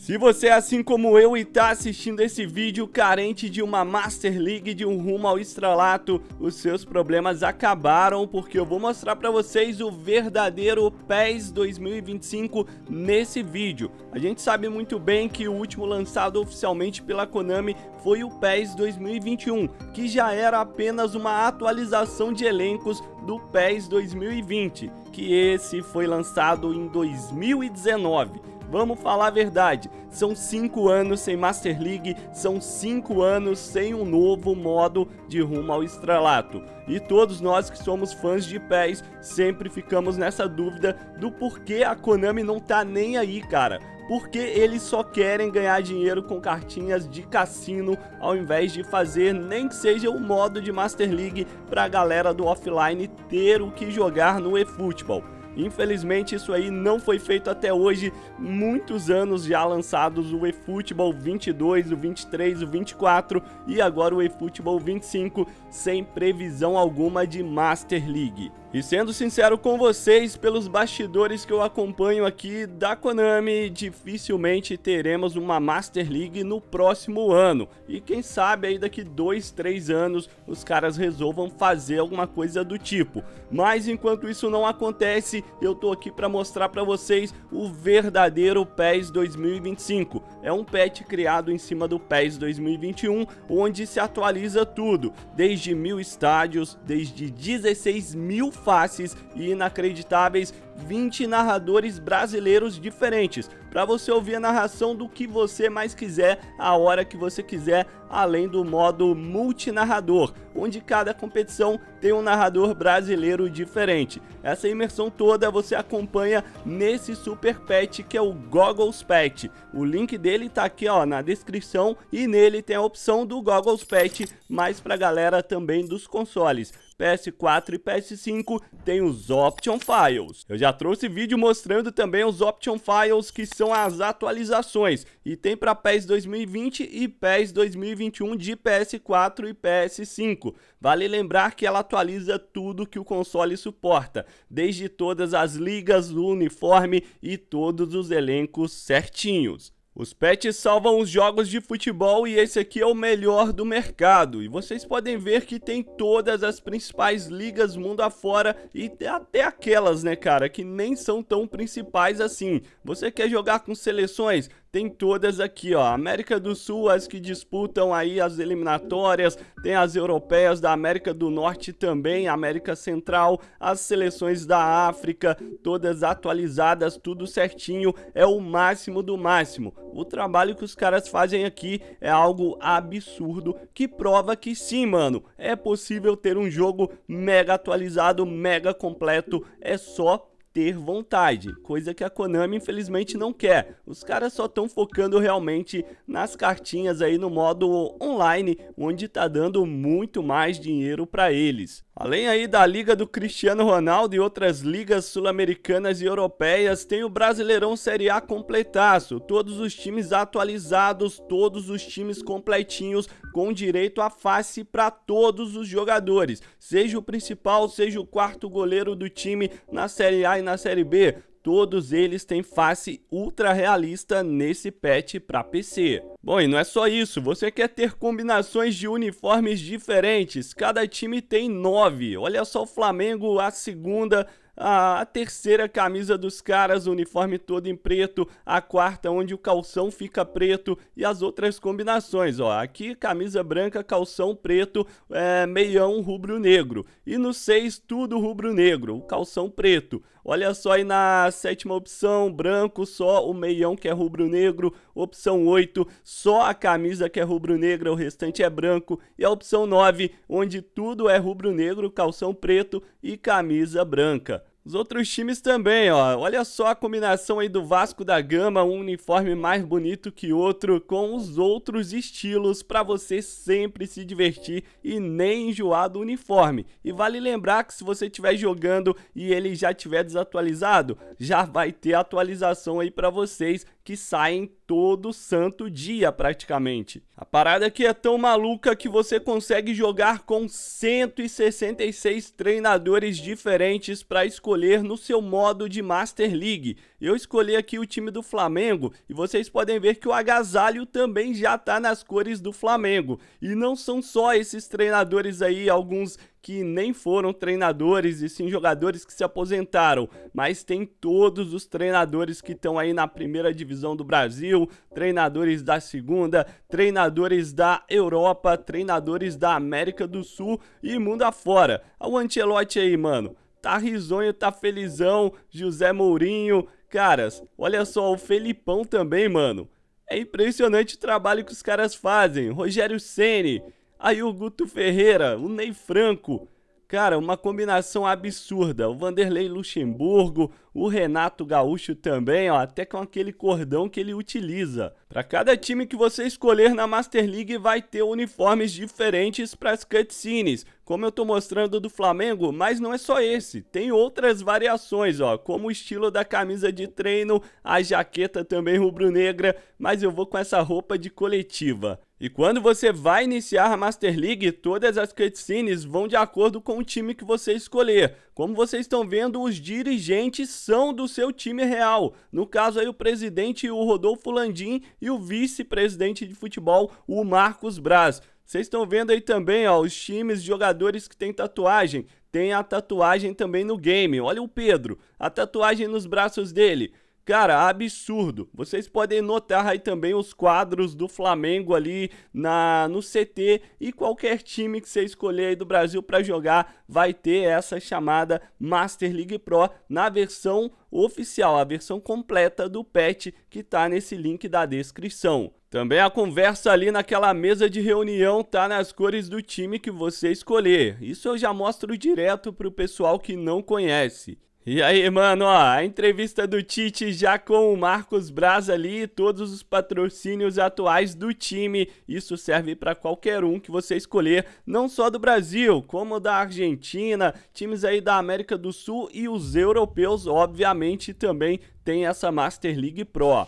Se você é assim como eu e tá assistindo esse vídeo carente de uma Master League, de um rumo ao estralato, os seus problemas acabaram porque eu vou mostrar para vocês o verdadeiro PES 2025 nesse vídeo. A gente sabe muito bem que o último lançado oficialmente pela Konami foi o PES 2021, que já era apenas uma atualização de elencos do PES 2020, que esse foi lançado em 2019. Vamos falar a verdade, são 5 anos sem Master League, são 5 anos sem um novo modo de rumo ao estrelato. E todos nós que somos fãs de pés sempre ficamos nessa dúvida do porquê a Konami não tá nem aí, cara porque eles só querem ganhar dinheiro com cartinhas de cassino ao invés de fazer nem que seja o modo de Master League para a galera do offline ter o que jogar no eFootball. Infelizmente, isso aí não foi feito até hoje. Muitos anos já lançados o eFootball 22, o 23, o 24 e agora o eFootball 25, sem previsão alguma de Master League. E sendo sincero com vocês, pelos bastidores que eu acompanho aqui da Konami, dificilmente teremos uma Master League no próximo ano. E quem sabe aí daqui 2, 3 anos os caras resolvam fazer alguma coisa do tipo. Mas enquanto isso não acontece, eu tô aqui para mostrar para vocês o verdadeiro PES 2025. É um patch criado em cima do PES 2021, onde se atualiza tudo, desde mil estádios, desde 16 mil faces e inacreditáveis 20 narradores brasileiros diferentes para você ouvir a narração do que você mais quiser, a hora que você quiser, além do modo multinarrador, onde cada competição tem um narrador brasileiro diferente. Essa imersão toda você acompanha nesse super pet que é o Goggles Pet. O link dele tá aqui ó, na descrição e nele tem a opção do Goggles Pet, mais para galera também dos consoles. PS4 e PS5 tem os Option Files. Eu já trouxe vídeo mostrando também os Option Files que são as atualizações e tem para PES 2020 e PES 2021 de PS4 e PS5. Vale lembrar que ela atualiza tudo que o console suporta, desde todas as ligas, o uniforme e todos os elencos certinhos. Os pets salvam os jogos de futebol e esse aqui é o melhor do mercado. E vocês podem ver que tem todas as principais ligas mundo afora e até aquelas, né, cara, que nem são tão principais assim. Você quer jogar com seleções? tem todas aqui, ó. América do Sul, as que disputam aí as eliminatórias, tem as europeias da América do Norte também, América Central, as seleções da África, todas atualizadas, tudo certinho, é o máximo do máximo. O trabalho que os caras fazem aqui é algo absurdo que prova que sim, mano, é possível ter um jogo mega atualizado, mega completo, é só ter vontade, coisa que a Konami infelizmente não quer. Os caras só estão focando realmente nas cartinhas aí no modo online, onde tá dando muito mais dinheiro para eles. Além aí da Liga do Cristiano Ronaldo e outras ligas sul-americanas e europeias, tem o Brasileirão Série A completaço, todos os times atualizados, todos os times completinhos, com direito a face para todos os jogadores, seja o principal, seja o quarto goleiro do time na Série A e na Série B, Todos eles têm face ultra realista nesse patch para PC. Bom, e não é só isso, você quer ter combinações de uniformes diferentes, cada time tem nove. Olha só o Flamengo, a segunda, a terceira camisa dos caras, uniforme todo em preto, a quarta onde o calção fica preto e as outras combinações, ó. Aqui camisa branca, calção preto, é, meião rubro-negro. E no seis tudo rubro-negro, o calção preto. Olha só aí na sétima opção, branco só o meião que é rubro-negro, opção 8, só a camisa que é rubro-negra, o restante é branco, e a opção 9, onde tudo é rubro-negro, calção preto e camisa branca. Os outros times também, ó. Olha só a combinação aí do Vasco da Gama, um uniforme mais bonito que outro, com os outros estilos para você sempre se divertir e nem enjoar do uniforme. E vale lembrar que se você estiver jogando e ele já tiver desatualizado, já vai ter atualização aí para vocês que saem todo santo dia, praticamente. A parada aqui é, é tão maluca que você consegue jogar com 166 treinadores diferentes para escolher no seu modo de Master League. Eu escolhi aqui o time do Flamengo e vocês podem ver que o agasalho também já tá nas cores do Flamengo. E não são só esses treinadores aí, alguns que nem foram treinadores e sim jogadores que se aposentaram, mas tem todos os treinadores que estão aí na primeira divisão do Brasil, treinadores da segunda, treinadores da Europa, treinadores da América do Sul e mundo afora. O Antelote aí, mano, tá risonho, tá felizão, José Mourinho. Caras, olha só, o Felipão também, mano. É impressionante o trabalho que os caras fazem. Rogério Ceni, aí o Guto Ferreira, o Ney Franco. Cara, uma combinação absurda. O Vanderlei Luxemburgo, o Renato Gaúcho também, ó, até com aquele cordão que ele utiliza. Para cada time que você escolher na Master League vai ter uniformes diferentes para as cutscenes, como eu tô mostrando do Flamengo, mas não é só esse. Tem outras variações, ó, como o estilo da camisa de treino, a jaqueta também rubro-negra, mas eu vou com essa roupa de coletiva. E quando você vai iniciar a Master League, todas as cutscenes vão de acordo com o time que você escolher. Como vocês estão vendo, os dirigentes são do seu time real. No caso aí o presidente, o Rodolfo Landim, e o vice-presidente de futebol, o Marcos Braz. Vocês estão vendo aí também, ó, os times, jogadores que têm tatuagem. Tem a tatuagem também no game. Olha o Pedro, a tatuagem nos braços dele. Cara, absurdo. Vocês podem notar aí também os quadros do Flamengo ali na no CT e qualquer time que você escolher aí do Brasil para jogar vai ter essa chamada Master League Pro na versão oficial, a versão completa do patch que tá nesse link da descrição. Também a conversa ali naquela mesa de reunião tá nas cores do time que você escolher. Isso eu já mostro direto pro pessoal que não conhece. E aí, mano, ó, a entrevista do Tite já com o Marcos Braz ali e todos os patrocínios atuais do time. Isso serve para qualquer um que você escolher, não só do Brasil, como da Argentina, times aí da América do Sul e os europeus, obviamente, também tem essa Master League Pro.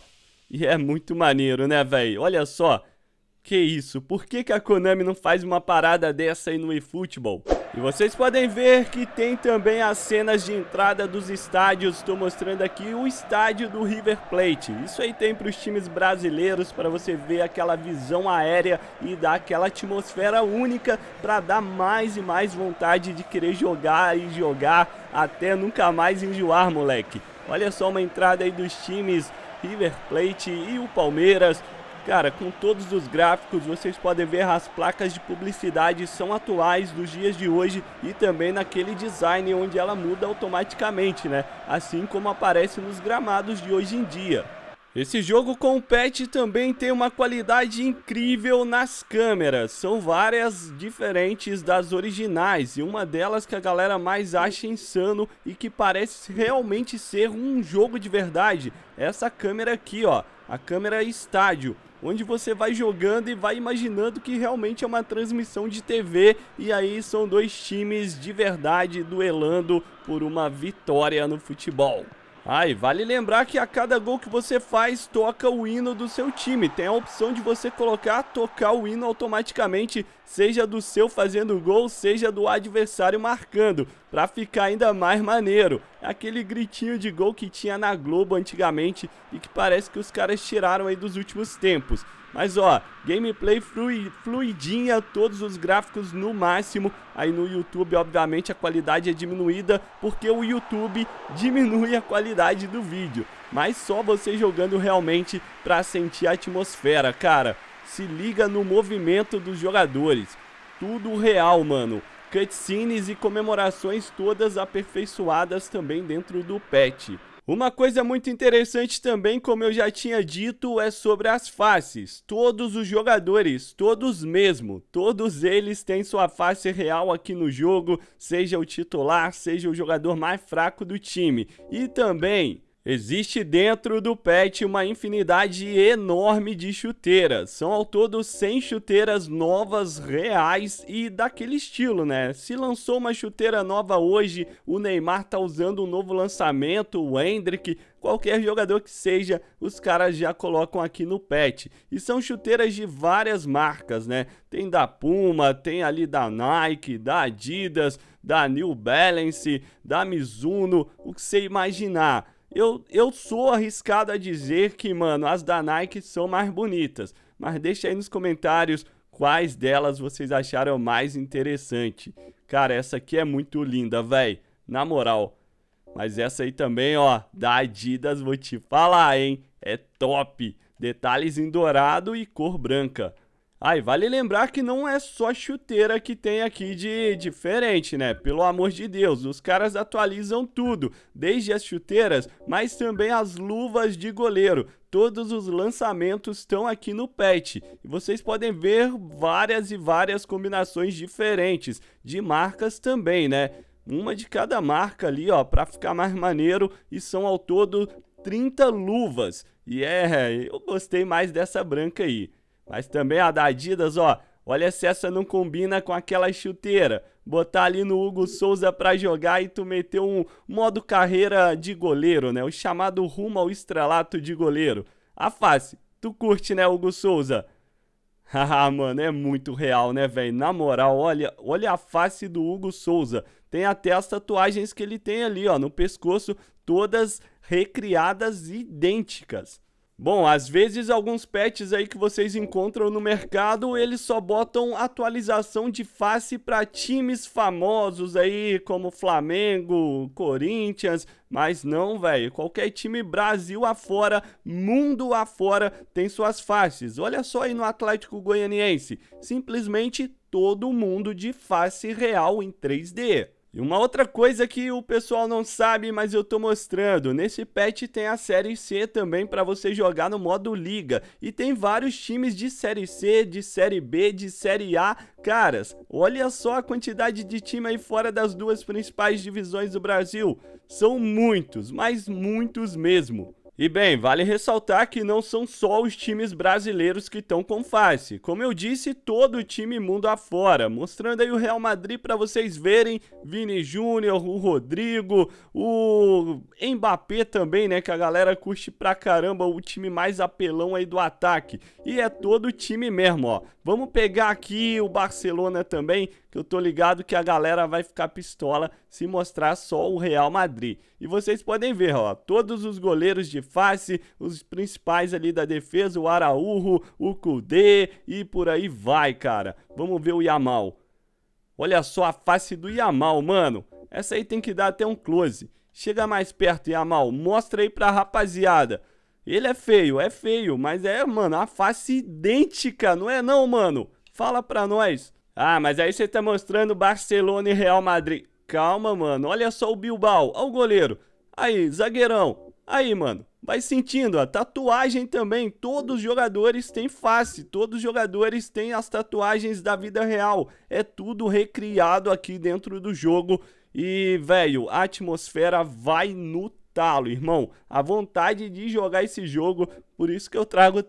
E é muito maneiro, né, velho? Olha só. Que isso? Por que, que a Konami não faz uma parada dessa aí no eFootball? E vocês podem ver que tem também as cenas de entrada dos estádios. Estou mostrando aqui o estádio do River Plate. Isso aí tem para os times brasileiros para você ver aquela visão aérea e dar aquela atmosfera única para dar mais e mais vontade de querer jogar e jogar até nunca mais enjoar, moleque. Olha só uma entrada aí dos times River Plate e o Palmeiras. Cara, com todos os gráficos vocês podem ver as placas de publicidade são atuais dos dias de hoje e também naquele design onde ela muda automaticamente, né? Assim como aparece nos gramados de hoje em dia. Esse jogo com patch também tem uma qualidade incrível nas câmeras, são várias diferentes das originais e uma delas que a galera mais acha insano e que parece realmente ser um jogo de verdade, essa câmera aqui ó, a câmera estádio, onde você vai jogando e vai imaginando que realmente é uma transmissão de TV e aí são dois times de verdade duelando por uma vitória no futebol. Ah, e vale lembrar que a cada gol que você faz, toca o hino do seu time. Tem a opção de você colocar, tocar o hino automaticamente, seja do seu fazendo gol, seja do adversário marcando, para ficar ainda mais maneiro. É aquele gritinho de gol que tinha na Globo antigamente e que parece que os caras tiraram aí dos últimos tempos. Mas ó, gameplay fluidinha, todos os gráficos no máximo. Aí no YouTube, obviamente, a qualidade é diminuída porque o YouTube diminui a qualidade do vídeo. Mas só você jogando realmente para sentir a atmosfera, cara. Se liga no movimento dos jogadores. Tudo real, mano. Cutscenes e comemorações todas aperfeiçoadas também dentro do patch. Uma coisa muito interessante também, como eu já tinha dito, é sobre as faces. Todos os jogadores, todos mesmo, todos eles têm sua face real aqui no jogo, seja o titular, seja o jogador mais fraco do time. E também Existe dentro do patch uma infinidade enorme de chuteiras. São ao todo 100 chuteiras novas, reais e daquele estilo, né? Se lançou uma chuteira nova hoje, o Neymar tá usando um novo lançamento, o Hendrick, qualquer jogador que seja, os caras já colocam aqui no patch. E são chuteiras de várias marcas, né? Tem da Puma, tem ali da Nike, da Adidas, da New Balance, da Mizuno, o que você imaginar. Eu, eu sou arriscado a dizer que, mano, as da Nike são mais bonitas. Mas deixa aí nos comentários quais delas vocês acharam mais interessante. Cara, essa aqui é muito linda, velho. Na moral. Mas essa aí também, ó, da Adidas, vou te falar, hein? É top. Detalhes em dourado e cor branca. Ah, e vale lembrar que não é só chuteira que tem aqui de diferente, né? Pelo amor de Deus, os caras atualizam tudo, desde as chuteiras, mas também as luvas de goleiro. Todos os lançamentos estão aqui no patch. E vocês podem ver várias e várias combinações diferentes, de marcas também, né? Uma de cada marca ali, ó, pra ficar mais maneiro. E são ao todo 30 luvas. E é, eu gostei mais dessa branca aí. Mas também a da Adidas, ó, olha se essa não combina com aquela chuteira. Botar ali no Hugo Souza pra jogar e tu meter um modo carreira de goleiro, né? O chamado rumo ao estrelato de goleiro. A face, tu curte, né, Hugo Souza? Haha, mano, é muito real, né, velho? Na moral, olha, olha a face do Hugo Souza. Tem até as tatuagens que ele tem ali, ó, no pescoço, todas recriadas idênticas. Bom, às vezes alguns patches aí que vocês encontram no mercado, eles só botam atualização de face para times famosos aí, como Flamengo, Corinthians, mas não, velho. Qualquer time Brasil afora, mundo afora, tem suas faces. Olha só aí no Atlético Goianiense, simplesmente todo mundo de face real em 3D. E uma outra coisa que o pessoal não sabe, mas eu tô mostrando, nesse patch tem a Série C também para você jogar no modo Liga. E tem vários times de Série C, de Série B, de Série A. Caras, olha só a quantidade de time aí fora das duas principais divisões do Brasil. São muitos, mas muitos mesmo. E bem, vale ressaltar que não são só os times brasileiros que estão com face. Como eu disse, todo o time mundo afora, mostrando aí o Real Madrid para vocês verem, Vini Júnior, o Rodrigo, o Mbappé também, né, que a galera curte pra caramba, o time mais apelão aí do ataque. E é todo o time mesmo, ó. Vamos pegar aqui o Barcelona também, que eu tô ligado que a galera vai ficar pistola se mostrar só o Real Madrid. E vocês podem ver, ó, todos os goleiros de face os principais ali da defesa, o Araújo, o Kudê e por aí vai, cara. Vamos ver o Yamal. Olha só a face do Yamal, mano. Essa aí tem que dar até um close. Chega mais perto, Yamal. Mostra aí pra rapaziada. Ele é feio, é feio, mas é, mano, a face idêntica, não é não, mano? Fala pra nós. Ah, mas aí você tá mostrando Barcelona e Real Madrid. Calma, mano, olha só o Bilbao, olha o goleiro. Aí, zagueirão, Aí, mano, vai sentindo, a tatuagem também, todos os jogadores têm face, todos os jogadores têm as tatuagens da vida real. É tudo recriado aqui dentro do jogo e, velho, a atmosfera vai no talo, irmão. A vontade de jogar esse jogo, por isso que eu trago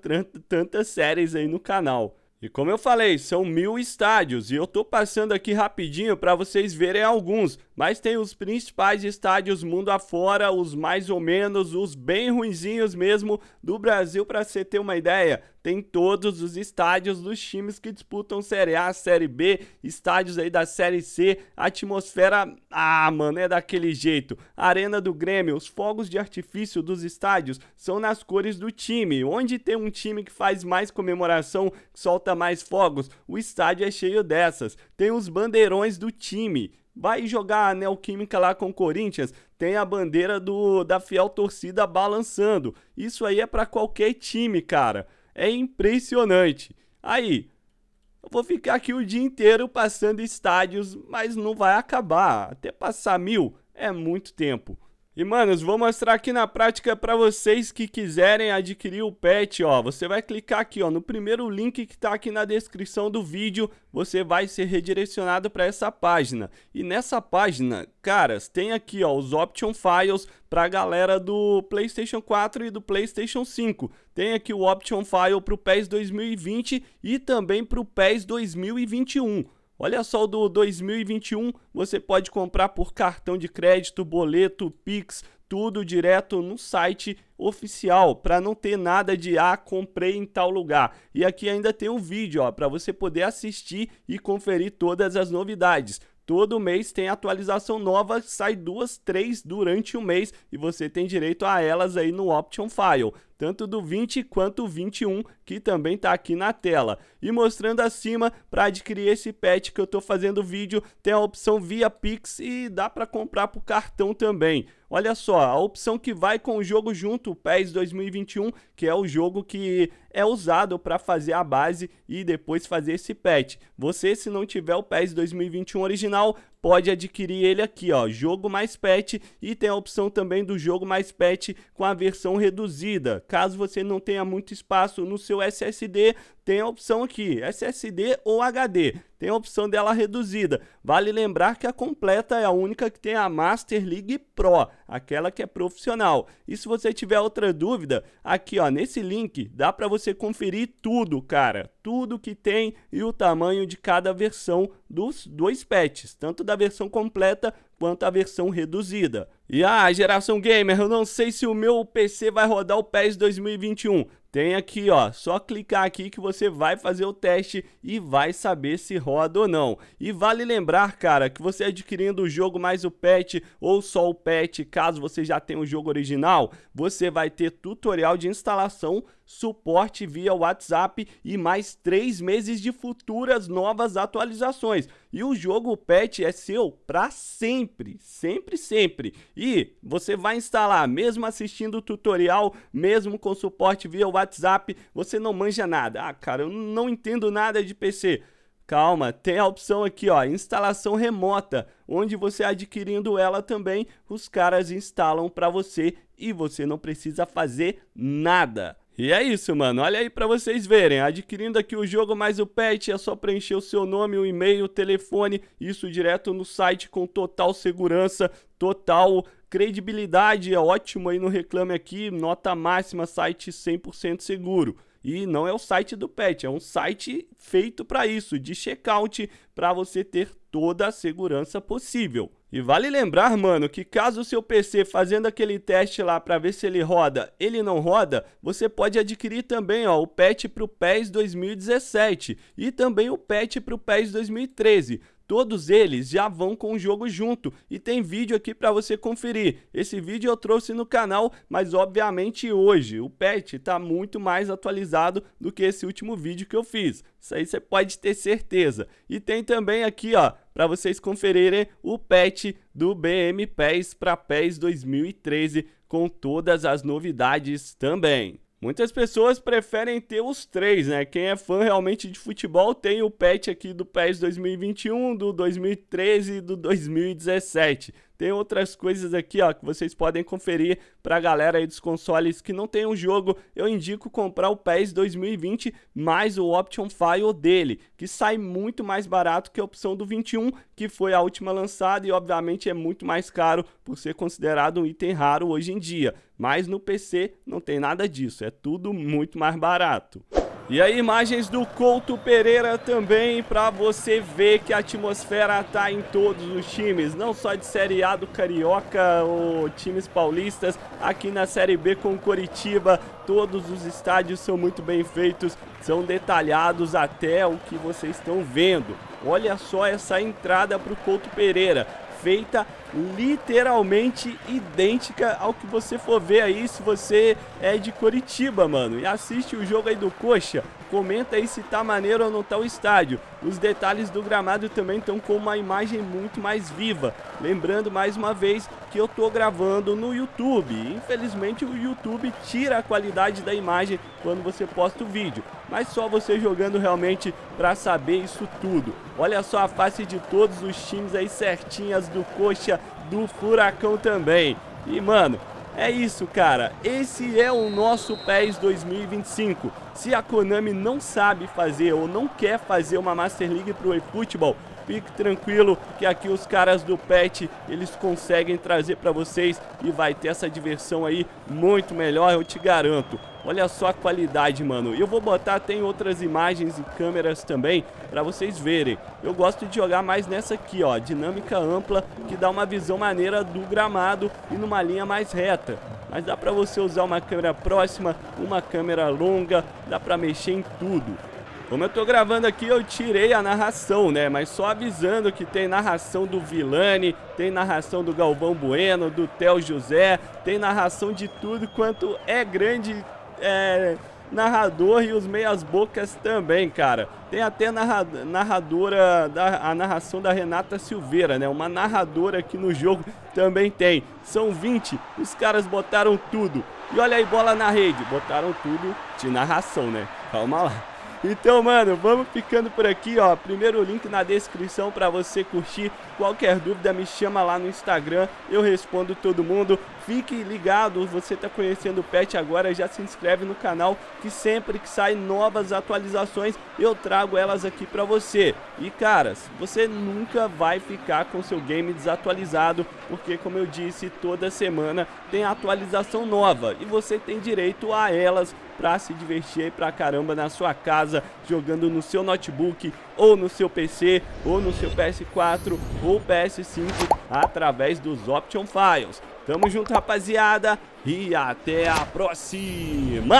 tantas séries aí no canal. E como eu falei, são mil estádios e eu tô passando aqui rapidinho para vocês verem alguns, mas tem os principais estádios mundo afora, os mais ou menos, os bem ruinzinhos mesmo do Brasil para você ter uma ideia tem todos os estádios dos times que disputam Série A, Série B, estádios aí da Série C. A atmosfera, ah, mano, é daquele jeito. Arena do Grêmio, os fogos de artifício dos estádios são nas cores do time. Onde tem um time que faz mais comemoração, solta mais fogos, o estádio é cheio dessas. Tem os bandeirões do time. Vai jogar a Neoquímica lá com o Corinthians, tem a bandeira do, da fiel torcida balançando. Isso aí é para qualquer time, cara. É impressionante. Aí, eu vou ficar aqui o dia inteiro passando estádios, mas não vai acabar. Até passar mil é muito tempo. E, manos, vou mostrar aqui na prática para vocês que quiserem adquirir o pet, ó. Você vai clicar aqui, ó, no primeiro link que tá aqui na descrição do vídeo, você vai ser redirecionado para essa página. E nessa página, caras, tem aqui, ó, os option files para galera do PlayStation 4 e do PlayStation 5. Tem aqui o option file para o PES 2020 e também para o PES 2021. Olha só o do 2021, você pode comprar por cartão de crédito, boleto, Pix, tudo direto no site oficial, para não ter nada de ah, comprei em tal lugar. E aqui ainda tem um vídeo, ó, para você poder assistir e conferir todas as novidades. Todo mês tem atualização nova, sai duas, três durante o mês e você tem direito a elas aí no Option File tanto do 20 quanto 21, que também está aqui na tela. E mostrando acima, para adquirir esse pet que eu estou fazendo vídeo, tem a opção via Pix e dá para comprar por cartão também. Olha só, a opção que vai com o jogo junto, o PES 2021, que é o jogo que é usado para fazer a base e depois fazer esse pet Você, se não tiver o PES 2021 original, pode adquirir ele aqui, ó, jogo mais pet e tem a opção também do jogo mais pet com a versão reduzida. Caso você não tenha muito espaço no seu SSD, tem a opção aqui, SSD ou HD. Tem a opção dela reduzida. Vale lembrar que a completa é a única que tem a Master League Pro, aquela que é profissional. E se você tiver outra dúvida, aqui ó, nesse link dá para você conferir tudo, cara. Tudo que tem e o tamanho de cada versão dos dois patches, tanto da versão completa quanto a versão reduzida. E a ah, geração gamer, eu não sei se o meu PC vai rodar o PES 2021. Tem aqui, ó, só clicar aqui que você vai fazer o teste e vai saber se roda ou não. E vale lembrar, cara, que você adquirindo o jogo mais o patch ou só o patch, caso você já tenha o jogo original, você vai ter tutorial de instalação suporte via WhatsApp e mais 3 meses de futuras novas atualizações. E o jogo patch é seu para sempre, sempre, sempre. E você vai instalar, mesmo assistindo o tutorial, mesmo com suporte via WhatsApp, você não manja nada. Ah, cara, eu não entendo nada de PC. Calma, tem a opção aqui, ó, instalação remota, onde você adquirindo ela também, os caras instalam para você e você não precisa fazer nada. E é isso, mano. Olha aí para vocês verem. Adquirindo aqui o jogo mais o pet, é só preencher o seu nome, o e-mail, o telefone, isso direto no site com total segurança, total credibilidade. É ótimo aí no Reclame Aqui, nota máxima, site 100% seguro. E não é o site do pet, é um site feito para isso, de checkout, para você ter toda a segurança possível. E vale lembrar, mano, que caso o seu PC fazendo aquele teste lá para ver se ele roda, ele não roda, você pode adquirir também ó, o patch para o PES 2017 e também o patch para o PES 2013. Todos eles já vão com o jogo junto e tem vídeo aqui para você conferir. Esse vídeo eu trouxe no canal, mas obviamente hoje o patch está muito mais atualizado do que esse último vídeo que eu fiz. Isso aí você pode ter certeza. E tem também aqui, ó, para vocês conferirem o patch do BM PES para PES 2013 com todas as novidades também. Muitas pessoas preferem ter os três, né? Quem é fã realmente de futebol tem o patch aqui do PES 2021, do 2013 e do 2017. Tem outras coisas aqui, ó, que vocês podem conferir pra galera aí dos consoles que não tem um jogo. Eu indico comprar o PES 2020 mais o Option File dele, que sai muito mais barato que a opção do 21, que foi a última lançada e obviamente é muito mais caro por ser considerado um item raro hoje em dia. Mas no PC não tem nada disso, é tudo muito mais barato. E aí imagens do Couto Pereira também para você ver que a atmosfera tá em todos os times, não só de Série A do Carioca ou times paulistas, aqui na Série B com Coritiba, todos os estádios são muito bem feitos, são detalhados até o que vocês estão vendo. Olha só essa entrada para o Couto Pereira feita literalmente idêntica ao que você for ver aí se você é de Curitiba, mano. E assiste o jogo aí do Coxa, comenta aí se tá maneiro ou não tá o estádio. Os detalhes do gramado também estão com uma imagem muito mais viva. Lembrando mais uma vez que eu tô gravando no YouTube. Infelizmente o YouTube tira a qualidade da imagem quando você posta o vídeo mas só você jogando realmente para saber isso tudo. Olha só a face de todos os times aí certinhas do Coxa, do Furacão também. E mano, é isso, cara. Esse é o nosso PES 2025. Se a Konami não sabe fazer ou não quer fazer uma Master League para o eFootball, Fique tranquilo que aqui os caras do PET, eles conseguem trazer para vocês e vai ter essa diversão aí muito melhor, eu te garanto. Olha só a qualidade, mano. Eu vou botar, tem outras imagens e câmeras também para vocês verem. Eu gosto de jogar mais nessa aqui, ó, dinâmica ampla, que dá uma visão maneira do gramado e numa linha mais reta. Mas dá para você usar uma câmera próxima, uma câmera longa, dá para mexer em tudo. Como eu tô gravando aqui, eu tirei a narração, né? Mas só avisando que tem narração do Vilani, tem narração do Galvão Bueno, do Theo José, tem narração de tudo quanto é grande é, narrador e os meias bocas também, cara. Tem até narra narradora, da, a narração da Renata Silveira, né? Uma narradora aqui no jogo também tem. São 20, os caras botaram tudo. E olha aí, bola na rede. Botaram tudo de narração, né? Calma lá. Então, mano, vamos ficando por aqui, ó. Primeiro link na descrição para você curtir. Qualquer dúvida, me chama lá no Instagram. Eu respondo todo mundo. Fique ligado, você tá conhecendo o Pet agora, já se inscreve no canal que sempre que saem novas atualizações, eu trago elas aqui para você. E caras, você nunca vai ficar com seu game desatualizado, porque como eu disse, toda semana tem atualização nova e você tem direito a elas para se divertir para pra caramba na sua casa, jogando no seu notebook, ou no seu PC, ou no seu PS4, ou PS5, através dos Option Files. Tamo junto, rapaziada, e até a próxima!